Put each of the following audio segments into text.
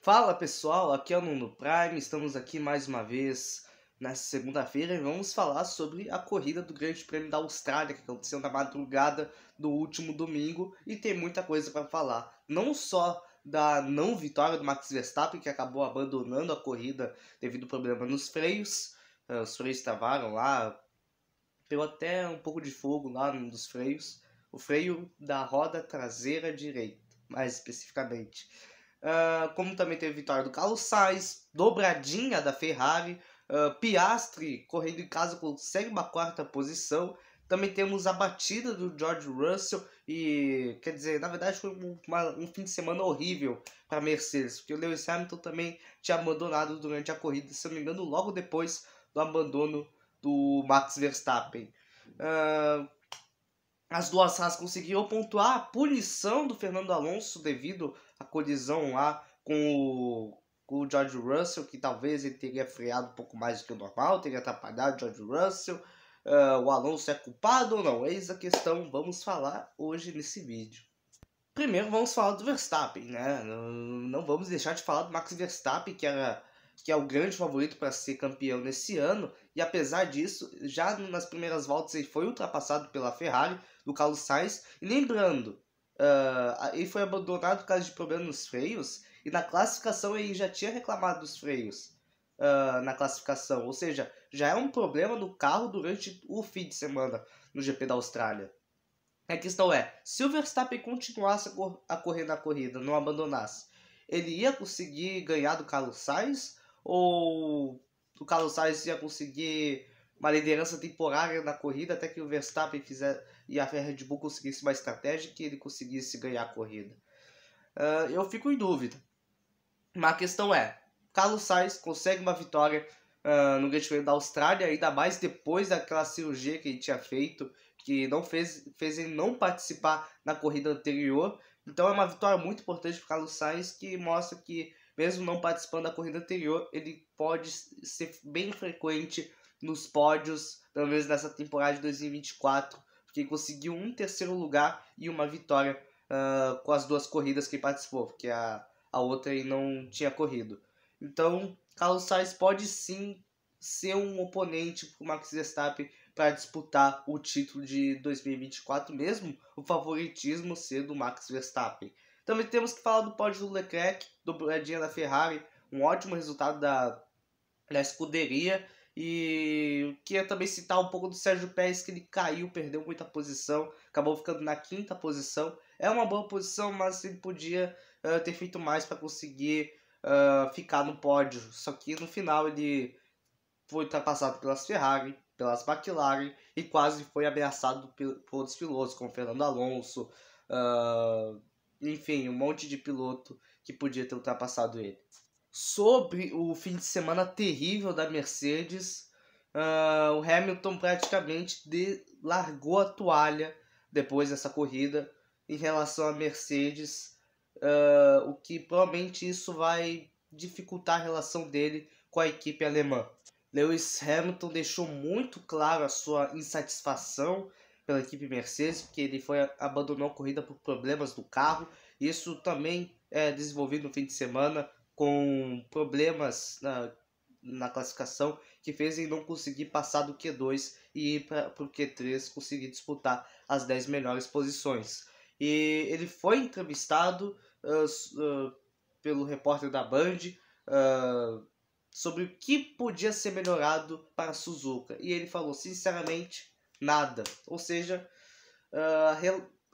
Fala pessoal, aqui é o Nuno Prime, estamos aqui mais uma vez nessa segunda-feira e vamos falar sobre a corrida do Grande Prêmio da Austrália que aconteceu na madrugada do último domingo e tem muita coisa para falar, não só da não vitória do Max Verstappen que acabou abandonando a corrida devido ao problema nos freios, eh, os freios travaram lá, deu até um pouco de fogo lá nos freios, o freio da roda traseira direita, mais especificamente. Uh, como também teve vitória do Carlos Sainz, dobradinha da Ferrari, uh, Piastri correndo em casa consegue uma quarta posição. Também temos a batida do George Russell e, quer dizer, na verdade foi uma, um fim de semana horrível para Mercedes, porque o Lewis Hamilton também tinha abandonado durante a corrida, se não me engano, logo depois do abandono do Max Verstappen. Uh, as duas Haas conseguiram pontuar a punição do Fernando Alonso devido a colisão lá com o, com o George Russell, que talvez ele teria freado um pouco mais do que o normal, teria atrapalhado o George Russell. Uh, o Alonso é culpado ou não? Eis a questão, vamos falar hoje nesse vídeo. Primeiro vamos falar do Verstappen, né? Não, vamos deixar de falar do Max Verstappen, que era que é o grande favorito para ser campeão nesse ano, e apesar disso, já nas primeiras voltas ele foi ultrapassado pela Ferrari, do Carlos Sainz, e lembrando, Uh, foi abandonado por causa de problemas nos freios e na classificação ele já tinha reclamado dos freios uh, na classificação, ou seja, já é um problema no carro durante o fim de semana no GP da Austrália. A questão é, se o Verstappen continuasse a, cor a correr na corrida, não abandonasse, ele ia conseguir ganhar do Carlos Sainz ou o Carlos Sainz ia conseguir uma liderança temporária na corrida até que o Verstappen fizesse e a Red Bull conseguisse uma estratégia que ele conseguisse ganhar a corrida. Uh, eu fico em dúvida. Mas a questão é, Carlos Sainz consegue uma vitória uh, no Grande Prêmio da Austrália, ainda mais depois daquela cirurgia que ele tinha feito, que não fez, fez ele não participar na corrida anterior. Então é uma vitória muito importante para Carlos Sainz, que mostra que mesmo não participando da corrida anterior, ele pode ser bem frequente nos pódios, pelo menos nessa temporada de 2024, que conseguiu um terceiro lugar e uma vitória uh, com as duas corridas que participou, porque a, a outra ele não tinha corrido. Então, Carlos Sainz pode sim ser um oponente para o Max Verstappen para disputar o título de 2024 mesmo, o favoritismo ser do Max Verstappen. Também temos que falar do pódio do Leclerc, dobradinha da Ferrari, um ótimo resultado da, da escuderia e queria também citar um pouco do Sérgio Pérez, que ele caiu, perdeu muita posição, acabou ficando na quinta posição. É uma boa posição, mas ele podia uh, ter feito mais para conseguir uh, ficar no pódio. Só que no final ele foi ultrapassado pelas Ferrari, pelas McLaren e quase foi ameaçado por outros pilotos, como Fernando Alonso, uh, enfim, um monte de piloto que podia ter ultrapassado ele sobre o fim de semana terrível da Mercedes. Uh, o Hamilton praticamente de, largou a toalha depois dessa corrida em relação à Mercedes, uh, o que provavelmente isso vai dificultar a relação dele com a equipe alemã. Lewis Hamilton deixou muito claro a sua insatisfação pela equipe Mercedes, porque ele foi abandonou a corrida por problemas do carro. Isso também é desenvolvido no fim de semana com problemas na, na classificação que fez ele não conseguir passar do Q2 e ir para o Q3 conseguir disputar as 10 melhores posições. E ele foi entrevistado uh, uh, pelo repórter da Band uh, sobre o que podia ser melhorado para Suzuka. E ele falou sinceramente nada. Ou seja,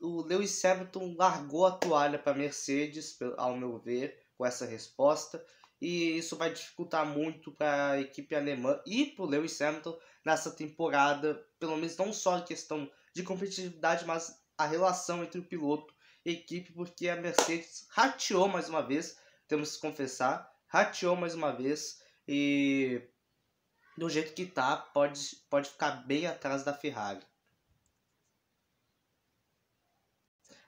o Lewis Hamilton largou a toalha para Mercedes, ao meu ver com essa resposta e isso vai dificultar muito para a equipe alemã e para o Lewis Hamilton nessa temporada, pelo menos não só a questão de competitividade, mas a relação entre o piloto e a equipe, porque a Mercedes rateou mais uma vez, temos que confessar, rateou mais uma vez e do jeito que tá, pode, pode ficar bem atrás da Ferrari.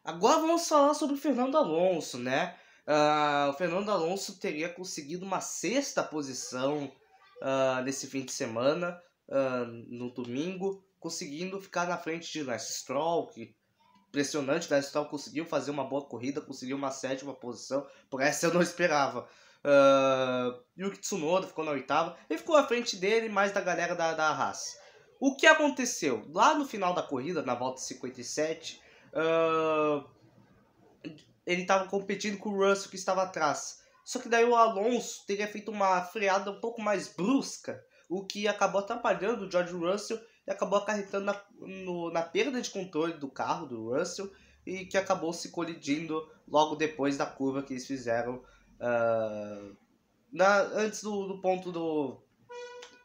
Agora vamos falar sobre o Fernando Alonso, né? Uh, o Fernando Alonso teria conseguido uma sexta posição uh, nesse fim de semana, uh, no domingo, conseguindo ficar na frente de Lance Stroll, que impressionante, Lance Stroll conseguiu fazer uma boa corrida, conseguiu uma sétima posição, por essa eu não esperava. Uh, Yuki Tsunoda ficou na oitava, ele ficou à frente dele mais da galera da, da Haas. O que aconteceu? Lá no final da corrida, na volta 57, uh, ele estava competindo com o Russell que estava atrás. Só que daí o Alonso teria feito uma freada um pouco mais brusca, o que acabou atrapalhando o George Russell e acabou acarretando na, no, na perda de controle do carro do Russell e que acabou se colidindo logo depois da curva que eles fizeram uh, na, antes do, do ponto do,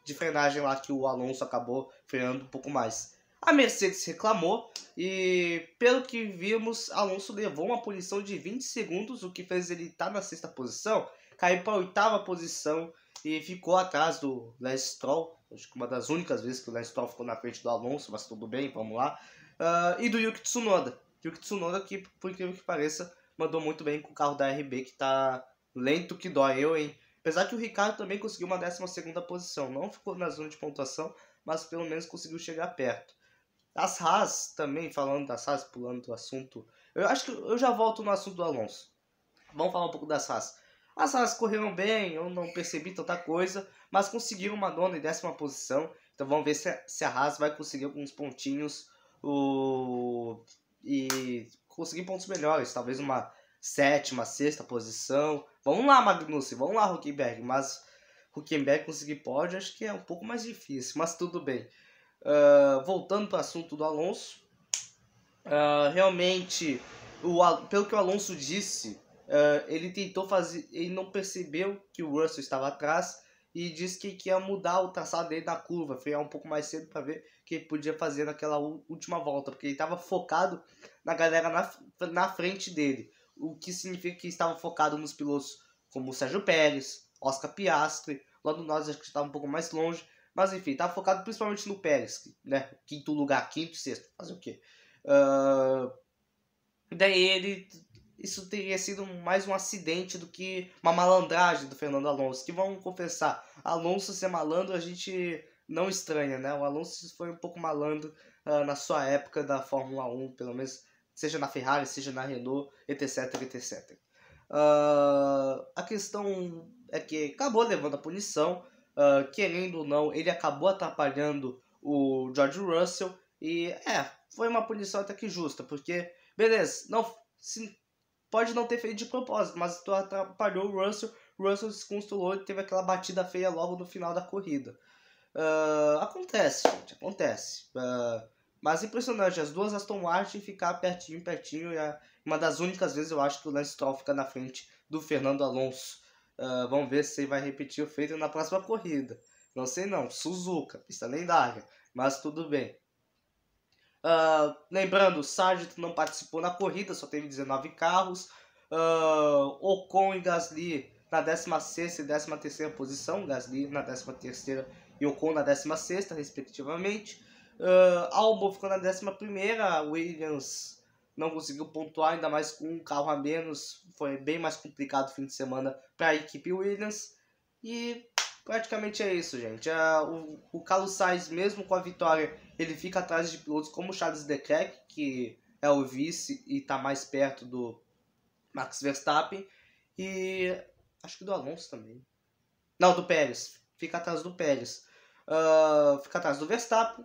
de frenagem lá que o Alonso acabou frenando um pouco mais. A Mercedes reclamou e, pelo que vimos, Alonso levou uma punição de 20 segundos, o que fez ele estar tá na sexta posição, cair para a oitava posição e ficou atrás do Lance Stroll. Acho que uma das únicas vezes que o Lance Stroll ficou na frente do Alonso, mas tudo bem, vamos lá. Uh, e do Yuki Tsunoda. Yuki Tsunoda, que por incrível que pareça, mandou muito bem com o carro da RB, que está lento que dói, eu, hein? Apesar que o Ricardo também conseguiu uma 12 posição, não ficou na zona de pontuação, mas pelo menos conseguiu chegar perto. As Haas também, falando das Haas, pulando do assunto. Eu acho que eu já volto no assunto do Alonso. Vamos falar um pouco das Haas. As Haas correram bem, eu não percebi tanta coisa, mas conseguiram uma nona e décima posição. Então vamos ver se a, se a Haas vai conseguir alguns pontinhos o, e conseguir pontos melhores. Talvez uma sétima, sexta posição. Vamos lá, Magnus vamos lá, Huckenberg. Mas Huckenberg conseguir pódio acho que é um pouco mais difícil, mas tudo bem. Uh, voltando para o assunto do Alonso, uh, realmente, o, pelo que o Alonso disse, uh, ele tentou fazer, ele não percebeu que o Russell estava atrás e disse que, ia mudar o traçado dele na curva, frear um pouco mais cedo para ver o que ele podia fazer naquela última volta, porque ele estava focado na galera na, na frente dele, o que significa que estava focado nos pilotos como Sérgio Pérez, Oscar Piastri, lá do Norte acho que estava um pouco mais longe, mas enfim, tá focado principalmente no Pérez, né? Quinto lugar, quinto e sexto. Fazer o quê? Uh, daí ele. Isso teria sido mais um acidente do que uma malandragem do Fernando Alonso. Que vamos confessar, Alonso ser malandro a gente não estranha, né? O Alonso foi um pouco malandro uh, na sua época da Fórmula 1, pelo menos, seja na Ferrari, seja na Renault, etc, etc. Uh, a questão é que acabou levando a punição. Ah, querendo ou não, ele acabou atrapalhando o George Russell. E é, foi uma punição até que justa, porque, beleza, não se, pode não ter feito de propósito, mas tu atrapalhou o Russell, o Russell se constulou e teve aquela batida feia logo no final da corrida. Uh, acontece, gente, acontece. Uh, mas impressionante, as duas Aston Martin ficar pertinho, pertinho. É uma das únicas vezes eu acho que o Lance Stroll fica na frente do Fernando Alonso. Uh, vamos ver se vai repetir o feito na próxima corrida. Não sei não, Suzuka, pista lendária, mas tudo bem. Uh, lembrando, Sargent não participou na corrida, só teve 19 carros. Uh, Ocon e Gasly na 16 e 13 posição, Gasly na 13 e Ocon na 16, respectivamente. Uh, Albon ficou na 11, Williams não conseguiu pontuar, ainda mais com um carro a menos. Foi bem mais complicado o fim de semana para a equipe Williams. E praticamente é isso, gente. É, o, Carlos Sainz, mesmo com a vitória, ele fica atrás de pilotos como Charles Leclerc, que é o vice e está mais perto do Max Verstappen. E acho que do Alonso também. Não, do Pérez. Fica atrás do Pérez. Uh, fica atrás do Verstappen,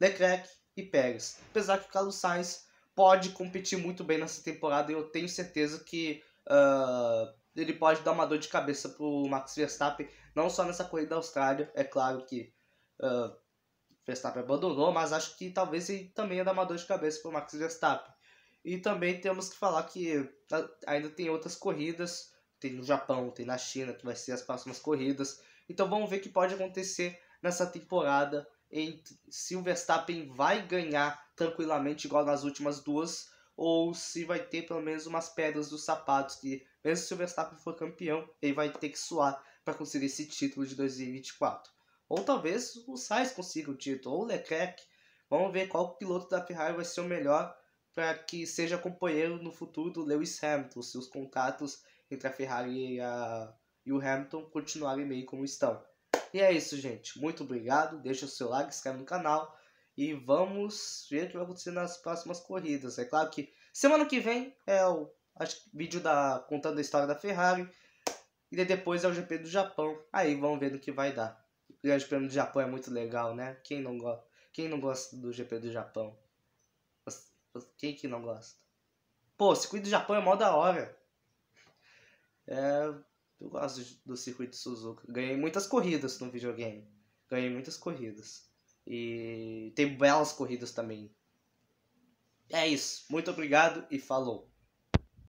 Leclerc e Pérez. Apesar que o Carlos Sainz pode competir muito bem nessa temporada e eu tenho certeza que uh, ele pode dar uma dor de cabeça pro Max Verstappen, não só nessa corrida da Austrália, é claro que uh, Verstappen abandonou, mas acho que talvez ele também ia dar uma dor de cabeça pro Max Verstappen. E também temos que falar que ah, ainda tem outras corridas, tem no Japão, tem na China, que vai ser as próximas corridas. Então vamos ver o que pode acontecer nessa temporada se o Verstappen vai ganhar tranquilamente igual nas últimas duas ou se vai ter pelo menos umas pedras dos sapatos que mesmo se o Verstappen for campeão, ele vai ter que suar para conseguir esse título de 2024. Ou talvez o Sainz consiga o título, ou o Leclerc. Vamos ver qual piloto da Ferrari vai ser o melhor para que seja companheiro no futuro do Lewis Hamilton, se os contatos entre a Ferrari e, a, e o Hamilton continuarem meio como estão. E é isso, gente. Muito obrigado. Deixa o seu like, se inscreve no canal. E vamos ver o que vai acontecer nas próximas corridas. É claro que semana que vem é o acho, vídeo da contando a história da Ferrari. E depois é o GP do Japão. Aí vamos ver no que vai dar. O Grande Prêmio do Japão é muito legal, né? Quem não, go quem não gosta do GP do Japão? Quem que não gosta? Pô, o circuito do Japão é mó da hora. É, eu gosto do circuito de Suzuka. Ganhei muitas corridas no videogame. Ganhei muitas corridas. E tem belas corridas também. É isso. Muito obrigado e falou.